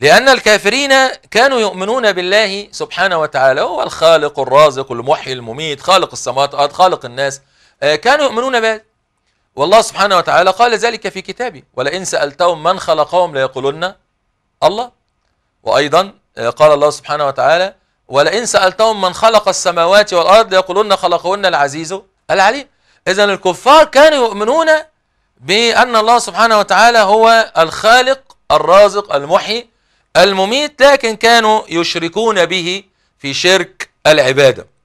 لأن الكافرين كانوا يؤمنون بالله سبحانه وتعالى هو الخالق الرازق المحيي المميت خالق السماوات والأرض خالق الناس آه، كانوا يؤمنون به والله سبحانه وتعالى قال ذلك في كتابه ولئن سألتهم من خلقهم ليقولن الله وأيضا آه، قال الله سبحانه وتعالى ولئن سألتهم من خلق السماوات والأرض ليقولن خلقهن العزيز العليم إذا الكفار كانوا يؤمنون بأن الله سبحانه وتعالى هو الخالق الرازق المحيي المميت لكن كانوا يشركون به في شرك العبادة